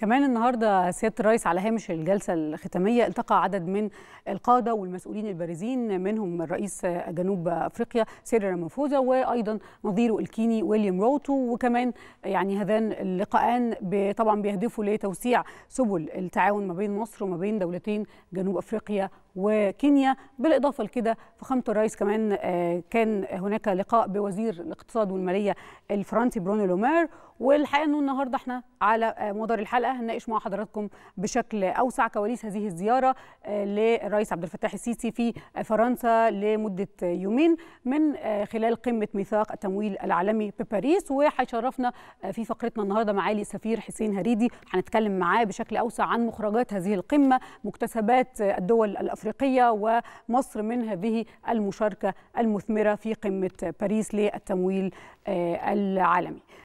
كمان النهارده سياده الرئيس على هامش الجلسه الختاميه التقى عدد من القاده والمسؤولين البارزين منهم الرئيس جنوب افريقيا سيري رامافوزا وايضا نظيره الكيني ويليام روتو وكمان يعني هذان اللقاءان طبعا بيهدفوا لتوسيع سبل التعاون ما بين مصر وما بين دولتين جنوب افريقيا وكينيا بالاضافه لكده فخامه الرئيس كمان آه، كان هناك لقاء بوزير الاقتصاد والماليه الفرنسي برونو لومير والحقيقه انه النهارده احنا على آه، مدار الحلقه هنناقش مع حضراتكم بشكل اوسع كواليس هذه الزياره آه، للرئيس عبد الفتاح السيسي في فرنسا لمده يومين من خلال قمه ميثاق التمويل العالمي بباريس وهيشرفنا في فقرتنا النهارده معالي السفير حسين هريدي هنتكلم معاه بشكل اوسع عن مخرجات هذه القمه مكتسبات الدول الافريقيه الأفريقية ومصر من هذه المشاركة المثمرة في قمة باريس للتمويل آه، العالمي